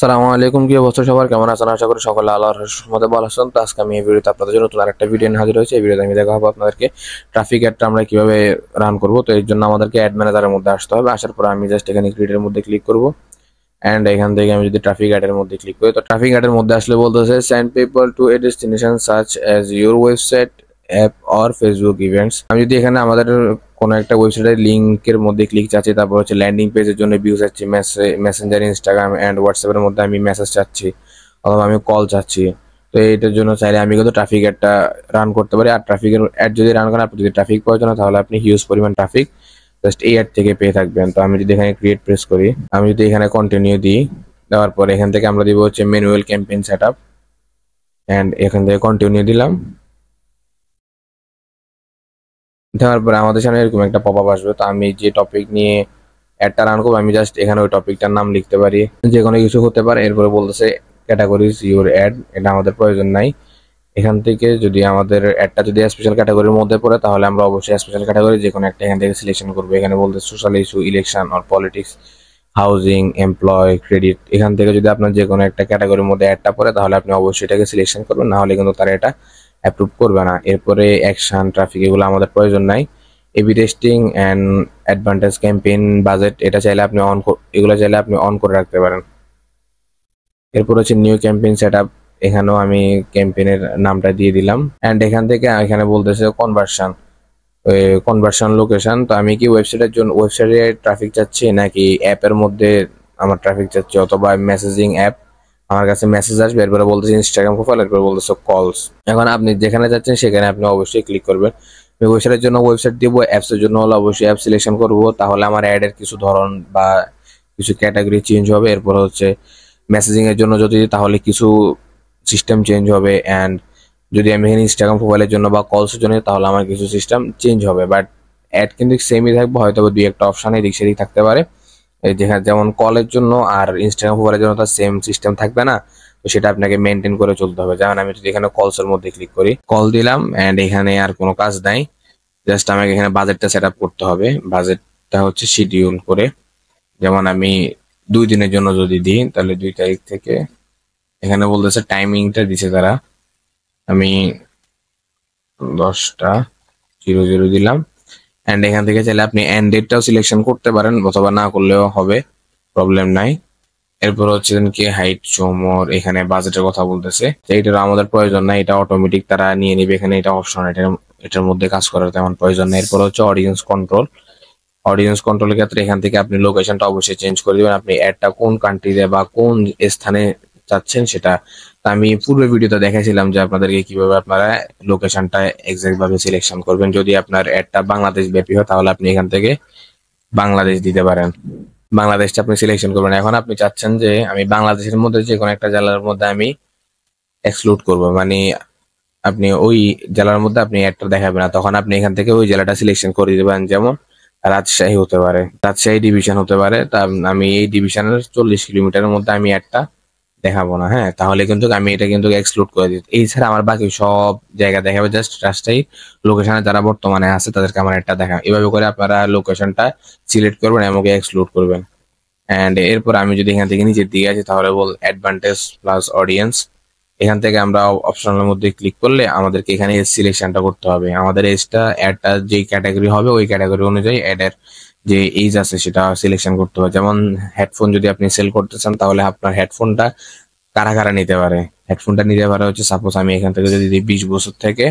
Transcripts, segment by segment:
সালামু আলাইকুম কি অবস্থা সবার কেমন আছেন আশা করি সকলে আল্লাহর মধ্যে ভালো আছেন তো আজকে আমি এই ভিডিওতে আপনাদের জন্য নতুন একটা ভিডিও নিয়ে হাজির হয়েছে এই ভিডিওতে আমি দেখা হবো আপনাদেরকে ট্রাফিক অ্যাডটা আমরা কীভাবে রান করবো তো এর জন্য আমাদেরকে অ্যাড ম্যানেজারের মধ্যে আসতে হবে আসার পর আমি জাস্ট এখানে ক্রিয়েটের মধ্যে ক্লিক করবো অ্যান্ড এখান থেকে আমি যদি ট্রাফিক অ্যাডের মধ্যে ক্লিক করি তো ট্রাফিক অ্যাডের মধ্যে আসলে বলতেছে send people to a destination search as your website app or Facebook events আমি যদি এখানে আমাদের কোনো একটা ওয়েবসাইটের লিঙ্কের মধ্যে ক্লিক চাচ্ছি তারপর হচ্ছে ল্যান্ডিং পেজের জন্য ভিউ চাচ্ছি মেসেঞ্জার ইনস্টাগ্রাম অ্যান্ড হোয়াটসঅ্যাপের মধ্যে আমি মেসেজ চাচ্ছি অথবা আমি কল চাচ্ছি তো এইটার জন্য চাইলে আমি কিন্তু ট্রাফিক অ্যাডটা রান করতে পারি আর ট্রাফিকের অ্যাড যদি রান করেন আপনি যদি ট্রাফিক প্রয়োজন হয় তাহলে আপনি হিউজ পরিমাণ ট্রাফিক জাস্ট এই অ্যাড থেকে পেয়ে থাকবেন তো আমি যদি এখানে ক্রিয়েট প্রেস করি আমি যদি এখানে কন্টিনিউ দিই দেওয়ার পরে এখান থেকে আমরা দিব হচ্ছে manual campaign set up and এখান থেকে কন্টিনিউ দিলাম দেওয়ার পরে আমাদের সামনে এরকম একটা পপ আপ আসবে তো আমি যে টপিক নিয়ে অ্যাডটা রান করবো আমি জাস্ট এখানে ওই টপিকটার নাম লিখতে পারি যে কোনো কিছু হতে পারে এরপরে বলতেছে ক্যাটাগরিজ ইউর অ্যাড এটা আমাদের প্রয়োজন নাই এখান থেকে যদি আমাদের একটা যদি স্পেশাল ক্যাটাগরির মধ্যে পড়ে তাহলে আমরা অবশ্যই স্পেশাল ক্যাটাগরি যে কোনো একটা এখান থেকে সিলেকশন করবো এখানে বলতে social issue election or politics housing employ credit এখান থেকে যদি আপনার যে কোনো একটা ক্যাটাগরির মধ্যে অ্যাডটা পড়ে তাহলে আপনি অবশ্যই এটাকে সিলেকশন করবেন না হলে কিন্তু তারা এটা অ্যাপ্রুভ করবে না এরপরে অ্যাকশান ট্রাফিক এগুলো আমাদের প্রয়োজন নাই A B testing and advantage campaign budget এটা চাইলে আপনি অন এগুলো চাইলে আপনি অন করে রাখতে পারেন এরপর হচ্ছে নিউ ক্যাম্পেইন সেট আপ এখানেও আমি ক্যাম্পেইনের নামটা দিয়ে দিলাম অ্যান্ড এখান থেকে এখানে বলতেছে কনভার্সান কনভার্সান লোকেশন তো আমি কি ওয়েবসাইটের জন্য ওয়েবসাইটে ট্রাফিক চাচ্ছি নাকি অ্যাপের মধ্যে আমার ট্রাফিক চাচ্ছি অথবা মেসেজিং অ্যাপ আমার কাছে মেসেজ আসবে এরপরে বলতেছে ইনস্টাগ্রাম প্রোফাইল এরপরে বলতেছে কলস এখন আপনি যেখানে যাচ্ছেন সেখানে আপনি অবশ্যই ক্লিক করবেন ওয়েবসাইটের জন্য ওয়েবসাইট দিব অ্যাপসের জন্য হলে অবশ্যই অ্যাপ সিলেকশন করব তাহলে আমার অ্যাডের কিছু ধরন বা কিছু ক্যাটাগরি চেঞ্জ হবে এরপর হচ্ছে মেসেজিংয়ের জন্য যদি তাহলে কিছু সিস্টেম চেঞ্জ হবে অ্যান্ড যদি আমি এখানে ইনস্টাগ্রাম প্রোফাইলের জন্য বা কলসের জন্য তাহলে আমার কিছু সিস্টেম চেঞ্জ হবে বাট অ্যাড কিন্তু সেমই থাকবে হয়তো দুই একটা অপশান এদিক সেদিক থাকতে পারে যেখানে হ্যাঁ, যেমন কলের জন্য আর ইনস্টাগ্রাম প্রোফাইলের জন্য তার সেম সিস্টেম থাকবে না তো সেটা আপনাকে মেনটেন করে চলতে হবে যেমন আমি যদি এখানে কলসের মধ্যে ক্লিক করি কল দিলাম অ্যান্ড এখানে আর কোনো কাজ নাই জাস্ট আমাকে এখানে বাজেটটা সেট করতে হবে বাজেটটা হচ্ছে শিডিউল করে যেমন আমি দুই দিনের জন্য যদি দিই তাহলে দুই তারিখ থেকে এখানে বলতেছে টাইমিংটা দিছে তারা আমি দশটা জিরো জিরো দিলাম অ্যান্ড এখান থেকে চাইলে আপনি অ্যান্ড ডেটটাও সিলেকশন করতে পারেন অথবা না করলেও হবে প্রবলেম নাই এরপর হচ্ছে কি হাইট চোমর এখানে বাজেটের কথা বলতেছে এটার আমাদের প্রয়োজন নাই এটা অটোমেটিক তারা নিয়ে নিবে এখানে এটা অপশন এটার এটার মধ্যে কাজ করার তেমন প্রয়োজন নাই এরপর হচ্ছে অডিয়েন্স কন্ট্রোল অডিয়েন্স কন্ট্রোলের ক্ষেত্রে এখান থেকে আপনি লোকেশনটা অবশ্যই চেঞ্জ করে দেবেন আপনি অ্যাডটা কোন কান্ট্রিতে বা কোন স্থানে চাচ্ছেন সেটা আমি পূর্বে ভিডিওতে দেখাইছিলাম যে আপনাদেরকে কিভাবে আপনারা লোকেশনটা এক্সাক্ট ভাবে সিলেকশন করবেন যদি আপনার অ্যাডটা বাংলাদেশ ব্যাপী হয় তাহলে আপনি এখান থেকে বাংলাদেশ দিতে পারেন বাংলাদেশটা আপনি সিলেকশন করবেন এখন আপনি চাচ্ছেন যে আমি বাংলাদেশের মধ্যে যে কোনো একটা জেলার মধ্যে আমি এক্সক্লুড করব মানে আপনি ওই জেলার মধ্যে আপনি অ্যাডটা দেখাবেন না তখন আপনি এখান থেকে ওই জেলাটা সিলেকশন করে দেবেন যেমন রাজশাহী হতে পারে রাজশাহী ডিভিশন হতে পারে তা আমি এই ডিভিশনের চল্লিশ কিলোমিটারের মধ্যে আমি একটা দেখাবো না হ্যাঁ তাহলে কিন্তু আমি এটা কিন্তু এক্সক্লুড করে দিই এছাড়া আমার বাকি সব জায়গা দেখাবে জাস্ট রাস্তায় লোকেশনে যারা বর্তমানে আছে তাদেরকে আমার এটা দেখা এভাবে করে আপনারা লোকেশনটা সিলেক্ট করবেন এবং এক্সক্লুড করবেন অ্যান্ড এরপর আমি যদি এখান থেকে নিচের দিকে আছি তাহলে বল অ্যাডভান্টেজ প্লাস অডিয়েন্স এখান থেকে আমরা অপশনের মধ্যে ক্লিক করলে আমাদেরকে এখানে সিলেকশনটা করতে হবে আমাদের এজটা অ্যাডটা যেই ক্যাটাগরি হবে ওই ক্যাটাগরি অনুযায়ী অ্যাডের যে এজ আছে সেটা সিলেকশন করতে হবে যেমন হেডফোন যদি আপনি সেল করতে চান তাহলে আপনার হেডফোনটা কারা কারা নিতে পারে হেডফোনটা নিতে পারে হচ্ছে সাপোজ আমি এখান থেকে যদি বিশ বছর থেকে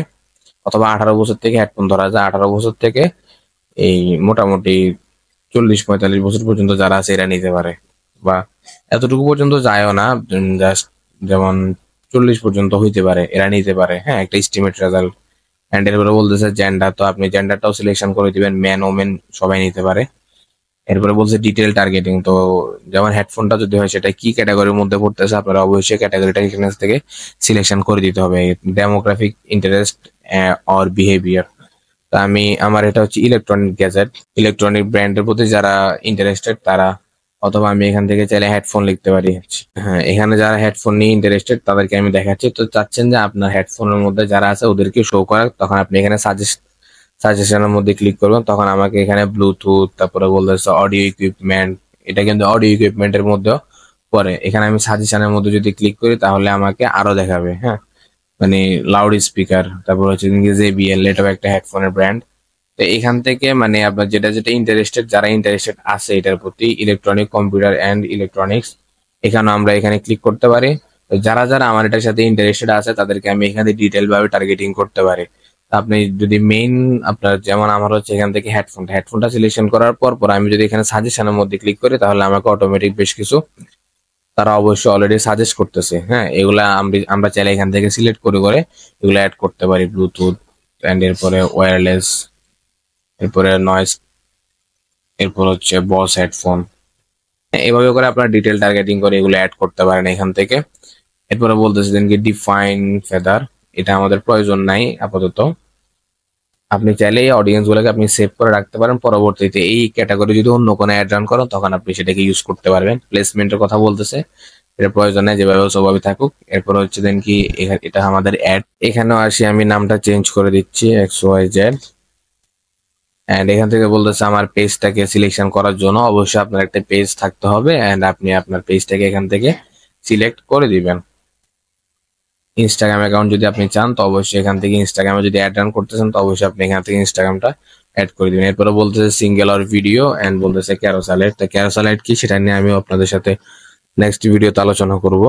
অথবা আঠারো বছর থেকে হেডফোন ধরা যায় আঠারো বছর থেকে এই মোটামুটি চল্লিশ পঁয়তাল্লিশ বছর পর্যন্ত যারা আছে এরা নিতে পারে বা এতটুকু পর্যন্ত যায়ও না জাস্ট যেমন চল্লিশ পর্যন্ত হইতে পারে এরা নিতে পারে হ্যাঁ একটা ইস্টিমেট রেজাল্ট হ্যান্ডেল এরপরে বলতেছে জেন্ডার তো আপনি জেন্ডারটাও সিলেকশন করে দিবেন ম্যান ওমেন সবাই নিতে পারে এরপরে বলছে ডিটেল টার্গেটিং তো যেমন হেডফোনটা যদি হয় সেটা কি ক্যাটাগরির মধ্যে পড়তেছে আপনারা অবশ্যই ক্যাটাগরিটা এখানে থেকে সিলেকশন করে দিতে হবে ডেমোগ্রাফিক ইন্টারেস্ট অর বিহেভিয়ার তো আমি আমার এটা হচ্ছে ইলেকট্রনিক গ্যাজেট ইলেকট্রনিক ব্র্যান্ডের প্রতি যারা ইন্টারেস্টেড তারা অথবা আমি এখান থেকে চাইলে হেডফোন লিখতে পারি হ্যাঁ এখানে যারা হেডফোন নিয়ে ইন্টারেস্টেড তাদেরকে আমি দেখাচ্ছি তো চাচ্ছেন যে আপনার হেডফোনের মধ্যে যারা আছে ওদেরকে শো করার তখন আপনি এখানে সাজেস্ট সাজেশনের মধ্যে ক্লিক করবেন তখন আমাকে এখানে ব্লুটুথ তারপরে বলতেছে অডিও ইকুইপমেন্ট এটা কিন্তু অডিও ইকুইপমেন্টের মধ্যেও পরে এখানে আমি সাজেশনের মধ্যে যদি ক্লিক করি তাহলে আমাকে আরো দেখাবে হ্যাঁ মানে লাউড স্পিকার তারপর হচ্ছে জেবিএল এটাও একটা হেডফোনের ব্র্যান্ড তো এখান থেকে মানে আপনার যেটা যেটা ইন্টারেস্টেড যারা ইন্টারেস্টেড আছে এটার প্রতি ইলেকট্রনিক কম্পিউটার অ্যান্ড ইলেকট্রনিক্স এখানে আমরা এখানে ক্লিক করতে পারি তো যারা যারা আমার এটার সাথে ইন্টারেস্টেড আছে তাদেরকে আমি এখানে ডিটেল ভাবে টার্গেটিং করতে পারি আপনি যদি মেইন আপনার যেমন আমার হচ্ছে এখান থেকে হেডফোন হেডফোনটা সিলেকশন করার পর পর আমি যদি এখানে সাজেশনের মধ্যে ক্লিক করি তাহলে আমাকে অটোমেটিক বেশ কিছু তারা অবশ্যই অলরেডি সাজেস্ট করতেছে হ্যাঁ এগুলা আমরা চাইলে এখান থেকে সিলেক্ট করে করে এগুলো অ্যাড করতে পারি ব্লুটুথ অ্যান্ড এরপরে ওয়্যারলেস এরপরে নয়েস এরপর হচ্ছে বস হেডফোন এভাবে করে আপনারা ডিটেল টার্গেটিং করে এগুলো অ্যাড করতে পারেন এখান থেকে এরপরে দেন কি ডিফাইন ফেদার এটা আমাদের প্রয়োজন নাই আপাতত আপনি চাইলে এই অডিয়েন্সগুলোকে আপনি সেভ করে রাখতে পারেন পরবর্তীতে এই ক্যাটাগরি যদি অন্য কোনো অ্যাড রান করেন তখন আপনি সেটাকে ইউজ করতে পারবেন প্লেসমেন্টের কথা বলতেছে এটা প্রয়োজন নেই যেভাবে স্বভাবে থাকুক এরপর হচ্ছে দেন কি এটা আমাদের অ্যাড এখানেও আসি আমি নামটা চেঞ্জ করে দিচ্ছি এক্স ওয়াই জেড এন্ড এখান থেকে বলতেছে আমার পেজটাকে সিলেকশন করার জন্য অবশ্যই আপনার একটা পেজ থাকতে হবে এন্ড আপনি আপনার পেজটাকে এখান থেকে সিলেক্ট করে দিবেন ইনস্টাগ্রাম অ্যাকাউন্ট যদি আপনি চান তো অবশ্যই এখান থেকে ইনস্টাগ্রামে যদি অ্যাড রান করতে চান তো অবশ্যই আপনি এখান থেকে ইনস্টাগ্রামটা অ্যাড করে দিবেন এরপরে বলতেছে সিঙ্গেল আর ভিডিও অ্যান্ড বলতেছে ক্যারোসালাইট তো ক্যারোসালাইট কি সেটা নিয়ে আমি আপনাদের সাথে নেক্সট ভিডিওতে আলোচনা করবো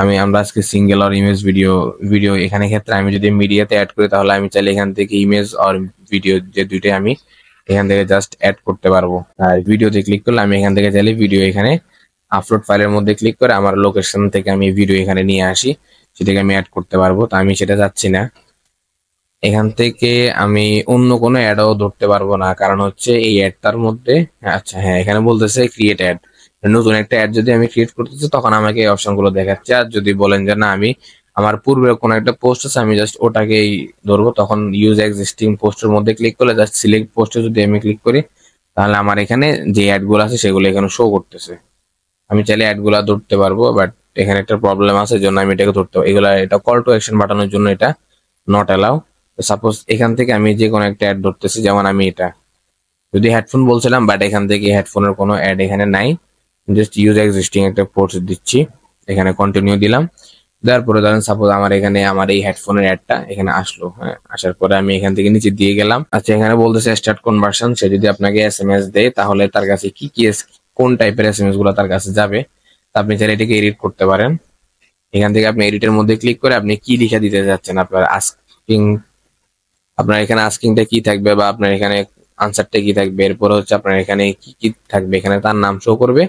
আমি আমরা আজকে সিঙ্গেল আর ইমেজ ভিডিও ভিডিও এখানে ক্ষেত্রে আমি যদি মিডিয়াতে অ্যাড করি তাহলে আমি চাইলে এখান থেকে ইমেজ আর ভিডিও যে দুইটাই আমি এখান থেকে জাস্ট অ্যাড করতে পারবো আর ভিডিওতে ক্লিক করলে আমি এখান থেকে চাইলে ভিডিও এখানে আপলোড ফাইলের মধ্যে ক্লিক করে আমার লোকেশন থেকে আমি ভিডিও এখানে নিয়ে আসি সেটাকে আমি অ্যাড করতে পারবো তা আমি সেটা চাচ্ছি না এখান থেকে আমি অন্য কোনো অ্যাডও ধরতে পারবো না কারণ হচ্ছে এই অ্যাডটার মধ্যে আচ্ছা হ্যাঁ এখানে বলতেছে ক্রিয়েট অ্যাড নতুন একটা অ্যাড যদি আমি ক্রিয়েট করতেছি তখন আমাকে এই অপশনগুলো দেখাচ্ছে আর যদি বলেন যে না আমি আমার পূর্বে কোনো একটা পোস্ট আছে আমি জাস্ট ওটাকেই ধরবো তখন ইউজ এক্সিস্টিং পোস্টের মধ্যে ক্লিক করলে জাস্ট সিলেক্ট পোস্টে যদি আমি ক্লিক করি তাহলে আমার এখানে যে অ্যাডগুলো আছে সেগুলো এখানে শো করতেছে আমি চাইলে অ্যাডগুলো ধরতে পারবো বাট এখানে একটা প্রবলেম আছে জন্য আমি এটাকে ধরতে পারবো এগুলো এটা কল টু অ্যাকশন বাটানোর জন্য এটা নট অ্যালাউ সাপোজ এখান থেকে আমি যে কোনো একটা অ্যাড ধরতেছি যেমন আমি এটা যদি হেডফোন বলছিলাম বাট এখান থেকে হেডফোনের কোনো অ্যাড এখানে নাই জাস্ট ইউজ এক্সিস্টিং একটা পোর্ট দিচ্ছি এখানে কন্টিনিউ দিলাম দেওয়ার পরে ধরেন সাপোজ আমার এখানে আমার এই হেডফোনের অ্যাডটা এখানে আসলো হ্যাঁ আসার পরে আমি এখান থেকে নিচে দিয়ে গেলাম আচ্ছা এখানে বলতেছে স্টার্ট কনভার্সন সে যদি আপনাকে এস এম এস দেয় তাহলে তার কাছে কি কি কোন টাইপের এস এম এস গুলো তার কাছে যাবে আপনি চাইলে এটাকে এডিট করতে পারেন এখান থেকে আপনি এডিটের মধ্যে ক্লিক করে আপনি কি লিখে দিতে যাচ্ছেন আপনার আস্কিং আপনার এখানে আস্কিংটা কি থাকবে বা আপনার এখানে আনসারটা কি থাকবে এরপর হচ্ছে আপনার এখানে কি কি থাকবে এখানে তার নাম শো করবে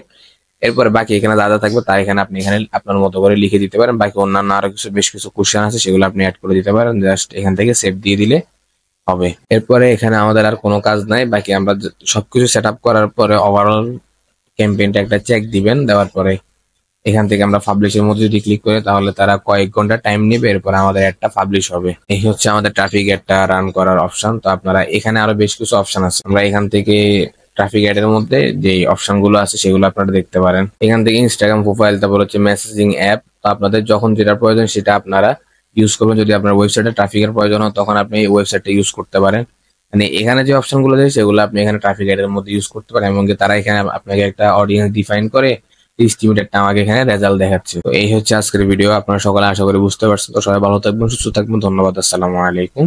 এরপরে বাকি এখানে যা যা থাকবে তার এখানে আপনি এখানে আপনার মতো করে লিখে দিতে পারেন বাকি অন্যান্য আরো কিছু বেশ কিছু কোশ্চেন আছে সেগুলো আপনি অ্যাড করে দিতে পারেন জাস্ট এখান থেকে সেভ দিয়ে দিলে হবে এরপরে এখানে আমাদের আর কোনো কাজ নাই বাকি আমরা সবকিছু সেট করার পরে ওভারঅল ক্যাম্পেইনটা একটা চেক দিবেন দেওয়ার পরে এখান থেকে আমরা পাবলিশের মধ্যে যদি ক্লিক করি তাহলে তারা কয়েক ঘন্টা টাইম নেবে এরপর আমাদের একটা পাবলিশ হবে এই হচ্ছে আমাদের ট্রাফিক একটা রান করার অপশন তো আপনারা এখানে আরো বেশ কিছু অপশন আছে আমরা এখান থেকে ট্রাফিক এর মধ্যে যে গুলো আছে সেগুলো আপনারা দেখতে পারেন এখান থেকে ইনস্টাগ্রাম প্রোফাইল তারপর হচ্ছে মেসেজিং অ্যাপ তো আপনাদের যখন যেটা প্রয়োজন সেটা আপনারা ইউজ করবেন যদি আপনার ওয়েবসাইটে ট্রাফিকের প্রয়োজন হয় তখন আপনি এই ওয়েবসাইটটা ইউজ করতে পারেন মানে এখানে যে অপশনগুলো দেয় সেগুলো আপনি এখানে ট্রাফিক এর মধ্যে ইউজ করতে পারেন এবং তারা এখানে আপনাকে একটা অডিয়েন্স ডিফাইন করে ইস্টিমেট একটা আমাকে এখানে রেজাল্ট দেখাচ্ছে তো এই হচ্ছে আজকের ভিডিও আপনারা সকলে আশা করি বুঝতে পারছেন তো সবাই ভালো থাকবেন সুস্থ থাকবেন ধন্যবাদ আসসালামু আলাইকুম